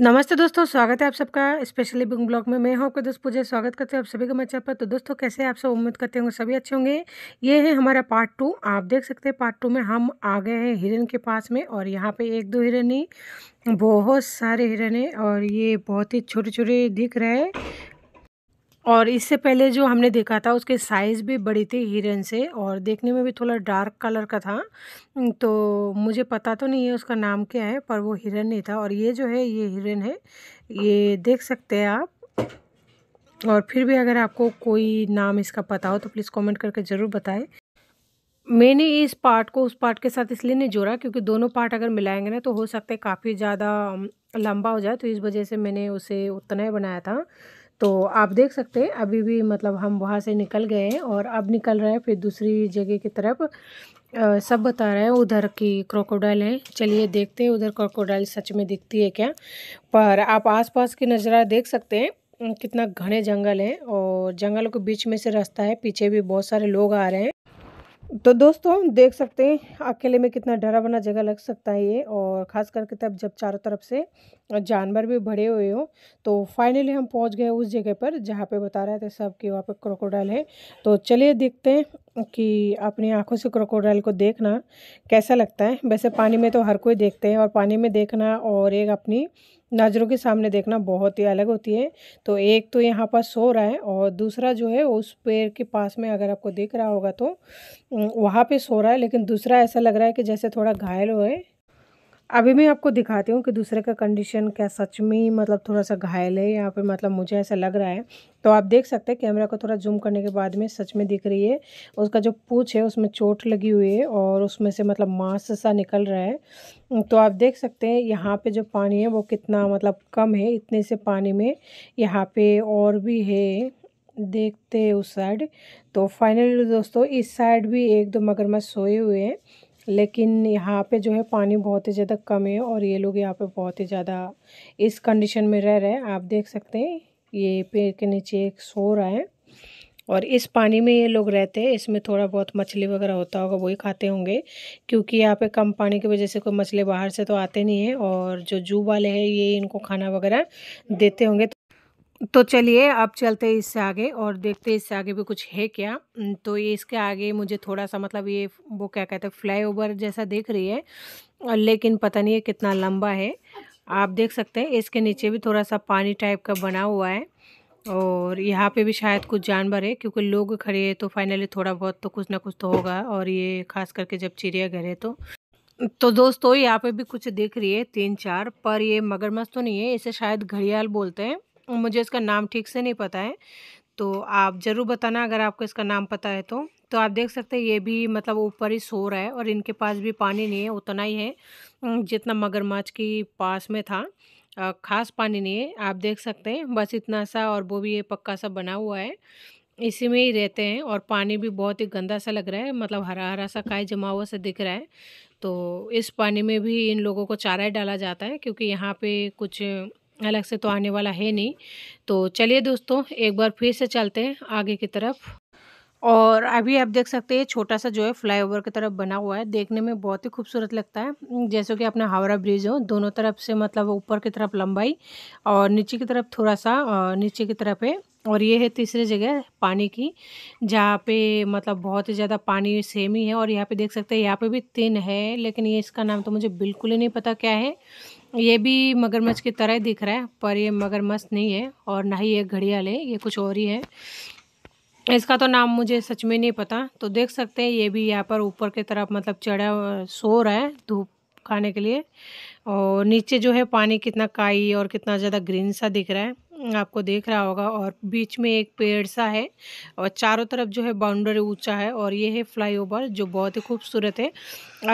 नमस्ते दोस्तों स्वागत है आप सबका स्पेशली बिंग ब्लॉग में मैं हूं आपका दोस्त पूजा स्वागत करते हैं आप सभी का मच्छा पर तो दोस्तों कैसे आप सब उम्मीद करते होंगे सभी अच्छे होंगे ये है हमारा पार्ट टू आप देख सकते हैं पार्ट टू में हम आ गए हैं हिरन के पास में और यहाँ पे एक दो हिरन ही बहुत सारे हिरन है और ये बहुत ही छोटे छोटे दिख रहे हैं और इससे पहले जो हमने देखा था उसके साइज़ भी बड़ी थी हिरन से और देखने में भी थोड़ा डार्क कलर का था तो मुझे पता तो नहीं है उसका नाम क्या है पर वो हिरन नहीं था और ये जो है ये हिरन है ये देख सकते हैं आप और फिर भी अगर आपको कोई नाम इसका पता हो तो प्लीज़ कमेंट करके ज़रूर बताएं मैंने इस पार्ट को उस पार्ट के साथ इसलिए नहीं जोड़ा क्योंकि दोनों पार्ट अगर मिलाएंगे ना तो हो सकता है काफ़ी ज़्यादा लंबा हो जाए तो इस वजह से मैंने उसे उतना ही बनाया था तो आप देख सकते हैं अभी भी मतलब हम वहाँ से निकल गए हैं और अब निकल रहे हैं फिर दूसरी जगह की तरफ सब बता रहे हैं उधर की क्रोकोडाइल है चलिए देखते हैं उधर क्रोकोडाइल सच में दिखती है क्या पर आप आसपास की नज़रा देख सकते हैं कितना घने जंगल है और जंगलों के बीच में से रास्ता है पीछे भी बहुत सारे लोग आ रहे हैं तो दोस्तों देख सकते हैं अकेले में कितना डरा बना जगह लग सकता है ये और ख़ास करके तब जब चारों तरफ से जानवर भी भरे हुए हो तो फाइनली हम पहुंच गए उस जगह पर जहाँ पे बता रहे थे सब कि वहाँ पे क्रोकोडाइल है तो चलिए देखते हैं कि अपनी आंखों से क्रोकोडाइल को देखना कैसा लगता है वैसे पानी में तो हर कोई देखते हैं और पानी में देखना और एक अपनी नज़रों के सामने देखना बहुत ही अलग होती है तो एक तो यहाँ पर सो रहा है और दूसरा जो है उस पेड़ के पास में अगर आपको देख रहा होगा तो वहाँ पे सो रहा है लेकिन दूसरा ऐसा लग रहा है कि जैसे थोड़ा घायल हो है अभी मैं आपको दिखाती हूँ कि दूसरे का कंडीशन क्या सच में मतलब थोड़ा सा घायल है यहाँ पे मतलब मुझे ऐसा लग रहा है तो आप देख सकते हैं कैमरा को थोड़ा जूम करने के बाद में सच में दिख रही है उसका जो पूछ है उसमें चोट लगी हुई है और उसमें से मतलब मांस सा निकल रहा है तो आप देख सकते हैं यहाँ पे जो पानी है वो कितना मतलब कम है इतने से पानी में यहाँ पे और भी है देखते उस साइड तो फाइनली दोस्तों इस साइड भी एक दो मगरमच्छ सोए हुए हैं लेकिन यहाँ पे जो है पानी बहुत ही ज़्यादा कम है और ये लोग यहाँ पे बहुत ही ज़्यादा इस कंडीशन में रह रहे हैं आप देख सकते हैं ये पेड़ के नीचे एक सो रहा है और इस पानी में ये लोग रहते हैं इसमें थोड़ा बहुत मछली वगैरह होता होगा वही खाते होंगे क्योंकि यहाँ पे कम पानी की वजह से कोई मछली बाहर से तो आते नहीं है और जो जू वाले हैं ये इनको खाना वगैरह देते होंगे तो चलिए अब चलते हैं इससे आगे और देखते हैं इससे आगे भी कुछ है क्या तो ये इसके आगे मुझे थोड़ा सा मतलब ये वो क्या कहते हैं फ्लाई ओवर जैसा दिख रही है लेकिन पता नहीं है कितना लंबा है अच्छा। आप देख सकते हैं इसके नीचे भी थोड़ा सा पानी टाइप का बना हुआ है और यहाँ पे भी शायद कुछ जानवर है क्योंकि लोग खड़े हैं तो फाइनली थोड़ा बहुत तो कुछ ना कुछ तो होगा और ये खास करके जब चिड़ियाघर है तो तो दोस्तों यहाँ पे भी कुछ दिख रही है तीन चार पर ये मगरमच्छ तो नहीं है इसे शायद घड़ियाल बोलते हैं मुझे इसका नाम ठीक से नहीं पता है तो आप ज़रूर बताना अगर आपको इसका नाम पता है तो तो आप देख सकते हैं ये भी मतलब ऊपर ही सो रहा है और इनके पास भी पानी नहीं है उतना ही है जितना मगरमच्छ के पास में था ख़ास पानी नहीं है आप देख सकते हैं बस इतना सा और वो भी ये पक्का सा बना हुआ है इसी में ही रहते हैं और पानी भी बहुत ही गंदा सा लग रहा है मतलब हरा हरा सा काय जमा हुआ सा दिख रहा है तो इस पानी में भी इन लोगों को चारा डाला जाता है क्योंकि यहाँ पे कुछ अलग से तो आने वाला है नहीं तो चलिए दोस्तों एक बार फिर से चलते हैं आगे की तरफ और अभी आप देख सकते हैं छोटा सा जो है फ्लाईओवर की तरफ बना हुआ है देखने में बहुत ही खूबसूरत लगता है जैसे कि अपना हावड़ा ब्रिज हो दोनों तरफ से मतलब ऊपर की तरफ लंबाई और नीचे की तरफ थोड़ा सा नीचे की तरफ है और ये है तीसरी जगह पानी की जहाँ पे मतलब बहुत ही ज़्यादा पानी सेम ही है और यहाँ पे देख सकते हैं यहाँ पे भी तीन है लेकिन ये इसका नाम तो मुझे बिल्कुल ही नहीं पता क्या है ये भी मगरमच्छ की तरह दिख रहा है पर ये मगरमच्छ नहीं है और ना ही ये घड़ियाल है ये कुछ और ही है इसका तो नाम मुझे सच में नहीं पता तो देख सकते हैं ये भी यहाँ पर ऊपर की तरफ मतलब चढ़ा सो रहा है धूप खाने के लिए और नीचे जो है पानी कितना काई और कितना ज़्यादा ग्रीन सा दिख रहा है आपको देख रहा होगा और बीच में एक पेड़ सा है और चारों तरफ जो है बाउंड्री ऊंचा है और ये है फ्लाईओवर जो बहुत ही खूबसूरत है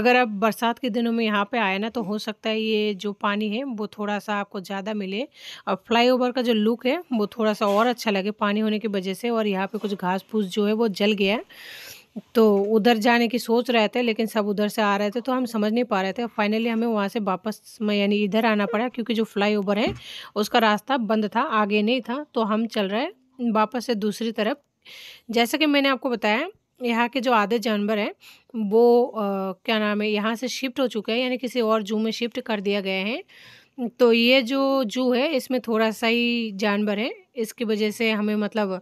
अगर आप बरसात के दिनों में यहाँ पे आए ना तो हो सकता है ये जो पानी है वो थोड़ा सा आपको ज़्यादा मिले और फ्लाईओवर का जो लुक है वो थोड़ा सा और अच्छा लगे पानी होने की वजह से और यहाँ पर कुछ घास फूस जो है वो जल गया है तो उधर जाने की सोच रहे थे लेकिन सब उधर से आ रहे थे तो हम समझ नहीं पा रहे थे फाइनली हमें वहाँ से वापस में यानी इधर आना पड़ा क्योंकि जो फ़्लाई ओवर है उसका रास्ता बंद था आगे नहीं था तो हम चल रहे वापस से दूसरी तरफ जैसा कि मैंने आपको बताया यहाँ के जो आधे जानवर हैं वो आ, क्या नाम है यहाँ से शिफ्ट हो चुके हैं यानी किसी और जू में शिफ्ट कर दिया गया है तो ये जो जू है इसमें थोड़ा सा ही जानवर है इसकी वजह से हमें मतलब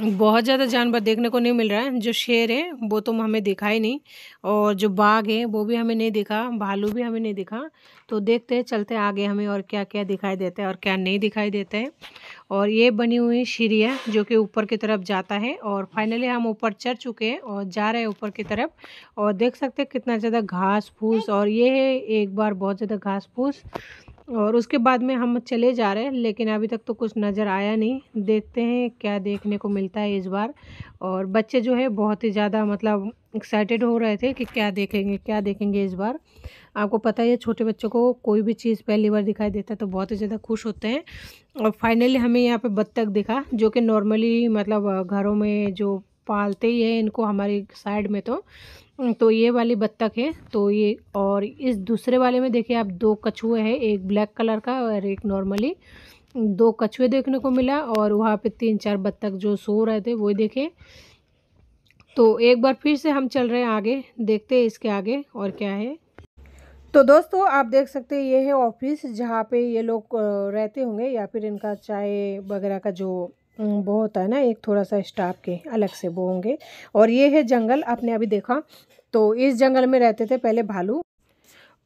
बहुत ज़्यादा जानवर देखने को नहीं मिल रहा है जो शेर है वो तो हमें दिखा ही नहीं और जो बाघ है वो भी हमें नहीं दिखा भालू भी हमें नहीं दिखा तो देखते हैं चलते आगे हमें और क्या क्या दिखाई देता है और क्या नहीं दिखाई देता है और ये बनी हुई सीढ़ी जो कि ऊपर की तरफ जाता है और फाइनली हम ऊपर चढ़ चुके हैं और जा रहे हैं ऊपर की तरफ और देख सकते हैं कितना ज़्यादा घास फूस और ये है एक बार बहुत ज़्यादा घास फूस और उसके बाद में हम चले जा रहे हैं लेकिन अभी तक तो कुछ नज़र आया नहीं देखते हैं क्या देखने को मिलता है इस बार और बच्चे जो है बहुत ही ज़्यादा मतलब एक्साइटेड हो रहे थे कि क्या देखेंगे क्या देखेंगे इस बार आपको पता ही है छोटे बच्चों को कोई भी चीज़ पहली बार दिखाई देता है तो बहुत ही ज़्यादा खुश होते हैं और फाइनली हमें यहाँ पर बत्तख दिखा जो कि नॉर्मली मतलब घरों में जो पालते ही है इनको हमारी साइड में तो हम्म, तो ये वाली बत्तख है तो ये और इस दूसरे वाले में देखिए आप दो कछुए हैं एक ब्लैक कलर का और एक नॉर्मली दो कछुए देखने को मिला और वहाँ पे तीन चार बत्तख जो सो रहे थे वो देखे तो एक बार फिर से हम चल रहे हैं आगे देखते हैं इसके आगे और क्या है तो दोस्तों आप देख सकते हैं ये है ऑफिस जहाँ पे ये लोग रहते होंगे या फिर इनका चाय वगैरह का जो हम्म, वो होता है ना एक थोड़ा सा स्टाफ के अलग से वो होंगे और ये है जंगल आपने अभी देखा तो इस जंगल में रहते थे पहले भालू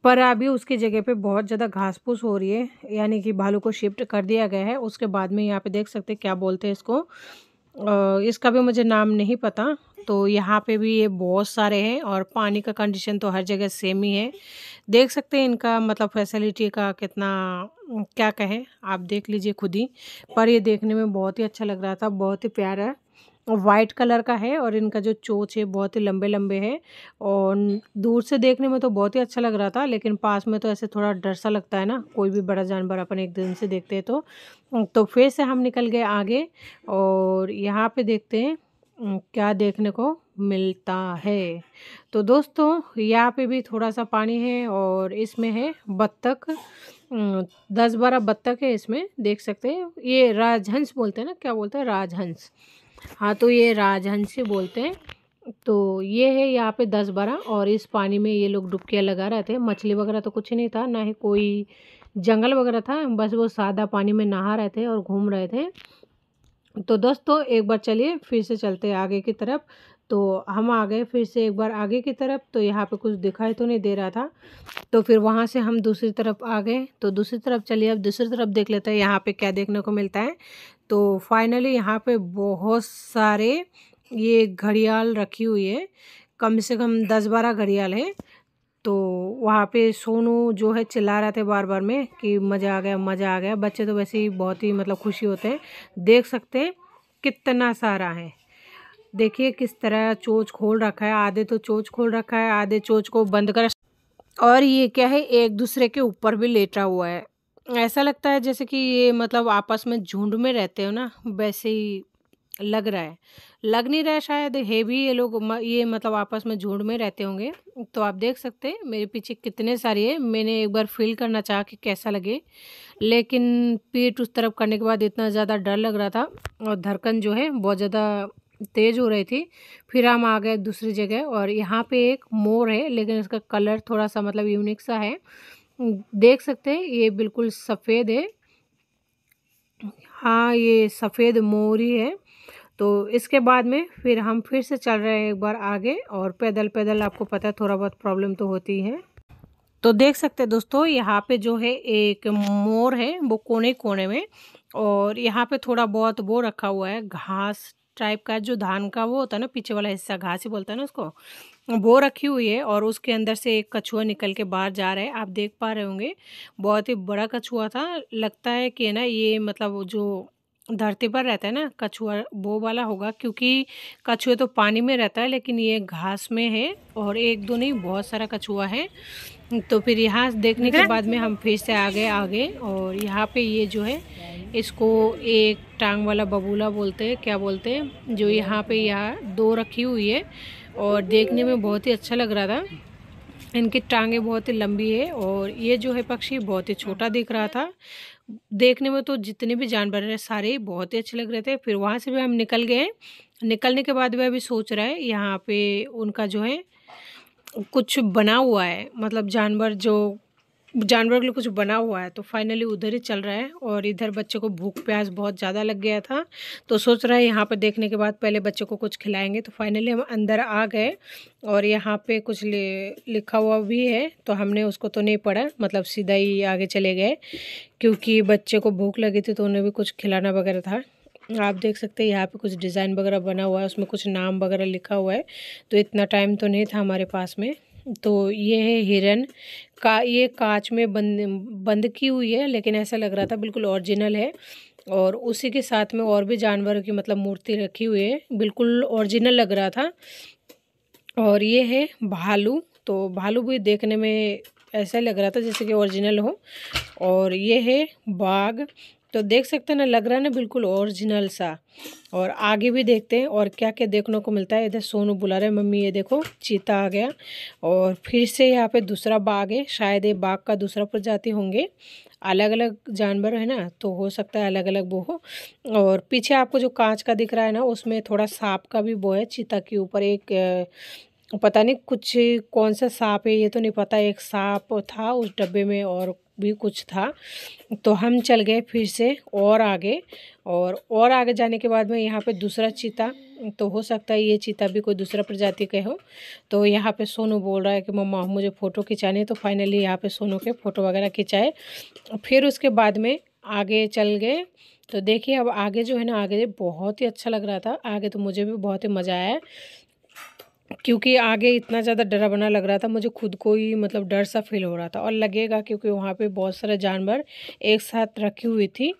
पर अभी उसकी जगह पे बहुत ज़्यादा घास फूस हो रही है यानी कि भालू को शिफ्ट कर दिया गया है उसके बाद में यहाँ पे देख सकते हैं क्या बोलते हैं इसको इसका भी मुझे नाम नहीं पता तो यहाँ पे भी ये बहुत सारे हैं और पानी का कंडीशन तो हर जगह सेम ही है देख सकते हैं इनका मतलब फैसिलिटी का कितना क्या कहें आप देख लीजिए खुद ही पर ये देखने में बहुत ही अच्छा लग रहा था बहुत ही प्यारा वाइट कलर का है और इनका जो चोच है बहुत ही लंबे लंबे है और दूर से देखने में तो बहुत ही अच्छा लग रहा था लेकिन पास में तो ऐसे थोड़ा डर सा लगता है ना कोई भी बड़ा जानवर अपन एक दिन से देखते हैं तो तो फिर से हम निकल गए आगे और यहाँ पे देखते हैं क्या देखने को मिलता है तो दोस्तों यहाँ पे भी थोड़ा सा पानी है और इसमें है बत्तख दस बारह बत्तख है इसमें देख सकते हैं ये राजहंस बोलते हैं ना क्या बोलते हैं राजहंस हाँ तो ये राजहंस ही बोलते हैं तो ये है यहाँ पे दस बारह और इस पानी में ये लोग डुबकियाँ लगा रहे थे मछली वगैरह तो कुछ नहीं था ना ही कोई जंगल वगैरह था बस वो सादा पानी में नहा रहे थे और घूम रहे थे तो दोस्तों एक बार चलिए फिर से चलते आगे की तरफ तो हम आ गए फिर से एक बार आगे की तरफ तो यहाँ पे कुछ दिखाई तो नहीं दे रहा था तो फिर वहाँ से हम दूसरी तरफ आ गए तो दूसरी तरफ चलिए अब दूसरी तरफ देख लेते हैं यहाँ पे क्या देखने को मिलता है तो फाइनली यहाँ पे बहुत सारे ये घड़ियाल रखी हुई है कम से कम दस बारह घड़ियाल है तो वहाँ पे सोनू जो है चिल्ला रहे थे बार बार में कि मज़ा आ गया मज़ा आ गया बच्चे तो वैसे ही बहुत ही मतलब खुशी होते हैं देख सकते हैं कितना सारा है देखिए किस तरह चोच खोल रखा है आधे तो चोच खोल रखा है आधे चोच को बंद कर और ये क्या है एक दूसरे के ऊपर भी लेटा हुआ है ऐसा लगता है जैसे कि ये मतलब आपस में झुंड में रहते हो ना वैसे ही लग रहा है लग नहीं रहा शायद है भी ये लोग ये मतलब आपस में झुंड में रहते होंगे तो आप देख सकते हैं मेरे पीछे कितने सारे है मैंने एक बार फील करना चाहा कि कैसा लगे लेकिन पीठ उस तरफ करने के बाद इतना ज़्यादा डर लग रहा था और धड़कन जो है बहुत ज़्यादा तेज़ हो रहे थे फिर हम आ गए दूसरी जगह और यहाँ पे एक मोर है लेकिन इसका कलर थोड़ा सा मतलब यूनिक सा है देख सकते हैं ये बिल्कुल सफ़ेद है हाँ ये सफ़ेद मोर ही है तो इसके बाद में फिर हम फिर से चल रहे हैं एक बार आगे और पैदल पैदल आपको पता है थोड़ा बहुत प्रॉब्लम तो होती है तो देख सकते हैं दोस्तों यहाँ पे जो है एक मोर है वो कोने कोने में और यहाँ पे थोड़ा बहुत वो रखा हुआ है घास टाइप का जो धान का वो होता है ना पीछे वाला हिस्सा घास ही बोलता है ना उसको वो रखी हुई है और उसके अंदर से एक कछुआ निकल के बाहर जा रहा है आप देख पा रहे होंगे बहुत ही बड़ा कछुआ था लगता है कि ना ये मतलब जो धरती पर रहता है ना कछुआ वो वाला होगा क्योंकि कछुए तो पानी में रहता है लेकिन ये घास में है और एक दो नहीं बहुत सारा कछुआ है तो फिर यहाँ देखने के बाद में हम फिर से आ गए आगे और यहाँ पे ये जो है इसको एक टांग वाला बबूला बोलते हैं क्या बोलते हैं जो यहाँ पे यहाँ दो रखी हुई है और देखने में बहुत ही अच्छा लग रहा था इनकी टांगें बहुत ही लंबी है और ये जो है पक्षी बहुत ही छोटा दिख रहा था देखने में तो जितने भी जानवर हैं सारे बहुत ही अच्छे लग रहे थे फिर वहाँ से भी हम निकल गए निकलने के बाद वह अभी सोच रहा है यहाँ पे उनका जो है कुछ बना हुआ है मतलब जानवर जो जानवर के लिए कुछ बना हुआ है तो फाइनली उधर ही चल रहा है और इधर बच्चे को भूख प्यास बहुत ज़्यादा लग गया था तो सोच रहा है यहाँ पर देखने के बाद पहले बच्चे को कुछ खिलाएंगे तो फाइनली हम अंदर आ गए और यहाँ पे कुछ लिखा हुआ भी है तो हमने उसको तो नहीं पढ़ा मतलब सीधा ही आगे चले गए क्योंकि बच्चे को भूख लगी थी तो उन्हें भी कुछ खिलाना वगैरह था आप देख सकते हैं यहाँ पे कुछ डिज़ाइन वगैरह बना हुआ है उसमें कुछ नाम वगैरह लिखा हुआ है तो इतना टाइम तो नहीं था हमारे पास में तो ये है हिरन का ये कांच में बंद बंद की हुई है लेकिन ऐसा लग रहा था बिल्कुल ओरिजिनल है और उसी के साथ में और भी जानवरों की मतलब मूर्ति रखी हुई है बिल्कुल ओरिजिनल लग रहा था और ये है भालू तो भालू भी देखने में ऐसा लग रहा था जैसे कि ओरिजिनल हो और ये है बाघ तो देख सकते हैं ना लग रहा है ना बिल्कुल ओरिजिनल सा और आगे भी देखते हैं और क्या क्या देखने को मिलता है इधर सोनू बुला रहे मम्मी ये देखो चीता आ गया और फिर से यहाँ पे दूसरा बाघ है शायद ये बाघ का दूसरा प्रजाति होंगे अलग अलग जानवर है ना तो हो सकता है अलग अलग वो हो और पीछे आपको जो कांच का दिख रहा है ना उसमें थोड़ा सांप का भी वो है चीता के ऊपर एक पता नहीं कुछ कौन सा सांप है ये तो नहीं पता एक सांप था उस डब्बे में और भी कुछ था तो हम चल गए फिर से और आगे और और आगे जाने के बाद में यहाँ पे दूसरा चीता तो हो सकता है ये चीता भी कोई दूसरा प्रजाति के हो तो यहाँ पे सोनू बोल रहा है कि मम्मा मुझे फ़ोटो खिंचाने तो फाइनली यहाँ पे सोनू के फ़ोटो वगैरह खिंचाए फिर उसके बाद में आगे चल गए तो देखिए अब आगे जो है ना आगे बहुत ही अच्छा लग रहा था आगे तो मुझे भी बहुत ही मज़ा आया क्योंकि आगे इतना ज़्यादा डरा बना लग रहा था मुझे खुद को ही मतलब डर सा फील हो रहा था और लगेगा क्योंकि वहाँ पे बहुत सारे जानवर एक साथ रखी हुई थी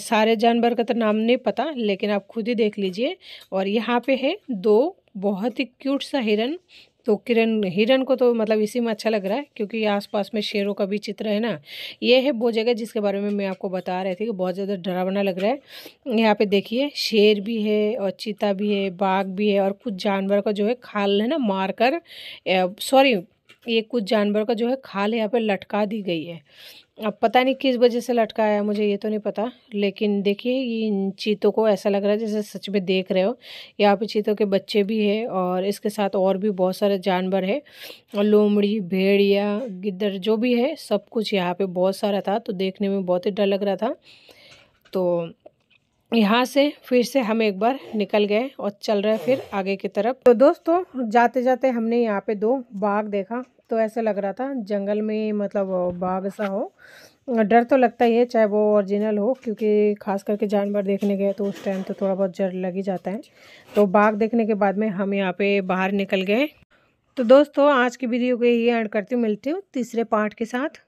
सारे जानवर का तो नाम नहीं पता लेकिन आप खुद ही देख लीजिए और यहाँ पे है दो बहुत ही क्यूट सा हिरन तो किरण हिरण को तो मतलब इसी में अच्छा लग रहा है क्योंकि आसपास में शेरों का भी चित्र है ना ये है वो जगह जिसके बारे में मैं आपको बता रही थी कि बहुत ज़्यादा डरावना लग रहा है यहाँ पे देखिए शेर भी है और चीता भी है बाघ भी है और कुछ जानवर का जो है खाल है ना मार कर सॉरी ये कुछ जानवर का जो है खाल यहाँ पर लटका दी गई है अब पता नहीं किस वजह से लटकाया मुझे ये तो नहीं पता लेकिन देखिए ये इन चीतों को ऐसा लग रहा है जैसे सच में देख रहे हो यहाँ पे चीतों के बच्चे भी हैं और इसके साथ और भी बहुत सारे जानवर है लोमड़ी भेड़िया गिद्दर जो भी है सब कुछ यहाँ पे बहुत सारा था तो देखने में बहुत ही डर लग रहा था तो यहाँ से फिर से हम एक बार निकल गए और चल रहे फिर आगे की तरफ तो दोस्तों जाते जाते हमने यहाँ पे दो बाघ देखा तो ऐसा लग रहा था जंगल में मतलब बाघ सा हो डर तो लगता ही है चाहे वो ओरिजिनल हो क्योंकि खास करके जानवर देखने गए तो उस टाइम तो थोड़ा बहुत डर लग ही जाता है तो बाघ देखने के बाद में हम यहाँ पे बाहर निकल गए तो दोस्तों आज की वीडियो को यही एंड करती हूँ मिलती हूँ तीसरे पार्ट के साथ